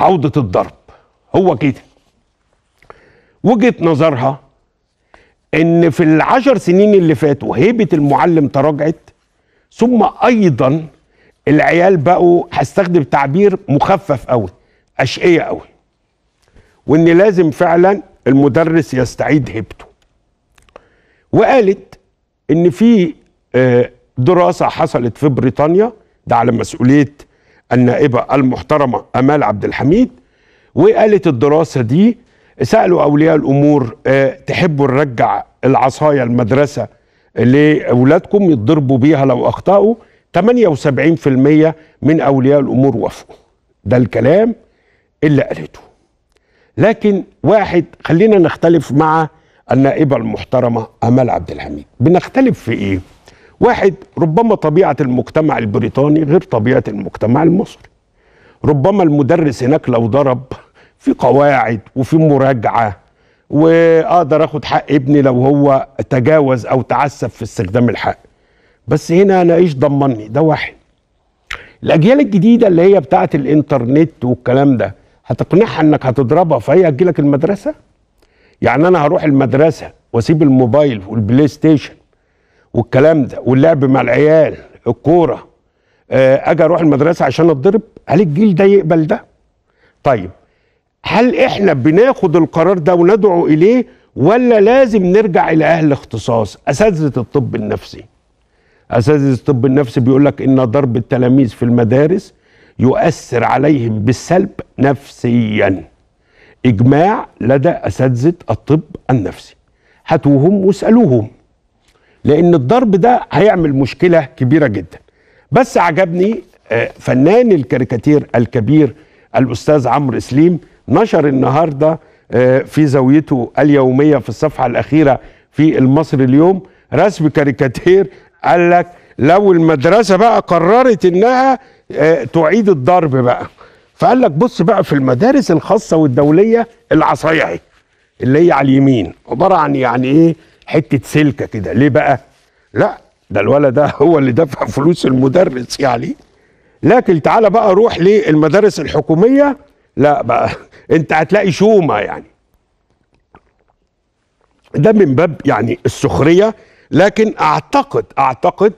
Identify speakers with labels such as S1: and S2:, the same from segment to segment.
S1: عودة الضرب هو كده وجهة نظرها ان في العشر سنين اللي فاتوا هيبة المعلم تراجعت ثم ايضا العيال بقوا هستخدم تعبير مخفف قوي اشقية قوي وان لازم فعلا المدرس يستعيد هيبته وقالت ان في آه، دراسة حصلت في بريطانيا ده على مسؤولية النائبة المحترمة أمال عبد الحميد وقالت الدراسة دي سألوا أولياء الأمور آه، تحبوا نرجع العصايا المدرسة لأولادكم يتضربوا بيها لو أخطأوا 78% من أولياء الأمور وافقوا ده الكلام اللي قالته لكن واحد خلينا نختلف مع النائبة المحترمة أمال عبد الحميد بنختلف في إيه؟ واحد ربما طبيعة المجتمع البريطاني غير طبيعة المجتمع المصري ربما المدرس هناك لو ضرب في قواعد وفي مراجعة وأقدر أخد حق ابني لو هو تجاوز أو تعسف في استخدام الحق بس هنا أنا إيش ضمني ده واحد الأجيال الجديدة اللي هي بتاعة الإنترنت والكلام ده هتقنعها إنك هتضربها فهي هتجيلك المدرسة يعني أنا هروح المدرسة وأسيب الموبايل والبلاي ستيشن والكلام ده واللعب مع العيال الكوره آه، اجي اروح المدرسه عشان اتضرب هل الجيل ده يقبل ده طيب هل احنا بناخد القرار ده وندعو اليه ولا لازم نرجع الى اهل اختصاص اساتذه الطب النفسي اساتذه الطب النفسي بيقول لك ان ضرب التلاميذ في المدارس يؤثر عليهم بالسلب نفسيا اجماع لدى اساتذه الطب النفسي هاتوهم واسالوهم لان الضرب ده هيعمل مشكله كبيره جدا بس عجبني آه، فنان الكاريكاتير الكبير الاستاذ عمرو سليم نشر النهارده آه، في زاويته اليوميه في الصفحه الاخيره في المصري اليوم رسم كاريكاتير قال لك لو المدرسه بقى قررت انها آه، تعيد الضرب بقى فقال لك بص بقى في المدارس الخاصه والدوليه العصيعي اللي هي على اليمين عباره عن يعني ايه حته سلكه كده ليه بقى لا ده الولد ده هو اللي دفع فلوس المدرس يعني لكن تعالى بقى روح للمدارس الحكوميه لا بقى انت هتلاقي شومه يعني ده من باب يعني السخريه لكن اعتقد اعتقد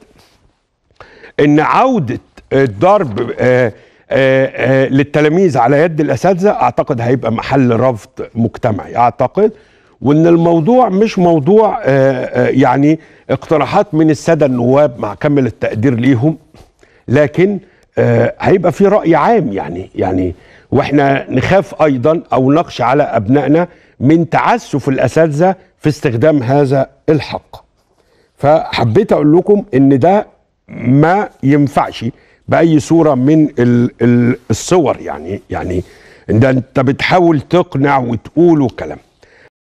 S1: ان عوده الضرب آآ آه، آآ آه، آه، للتلاميذ على يد الاساتذه اعتقد هيبقى محل رفض مجتمعي اعتقد وان الموضوع مش موضوع آه، آه، يعني اقتراحات من الساده النواب مع كامل التقدير ليهم لكن آه، هيبقى في راي عام يعني يعني واحنا نخاف ايضا او نقش على ابنائنا من تعسف الاساتذه في استخدام هذا الحق فحبيت اقول لكم ان ده ما ينفعش باي صوره من الصور يعني يعني ده انت بتحاول تقنع وتقول وكلام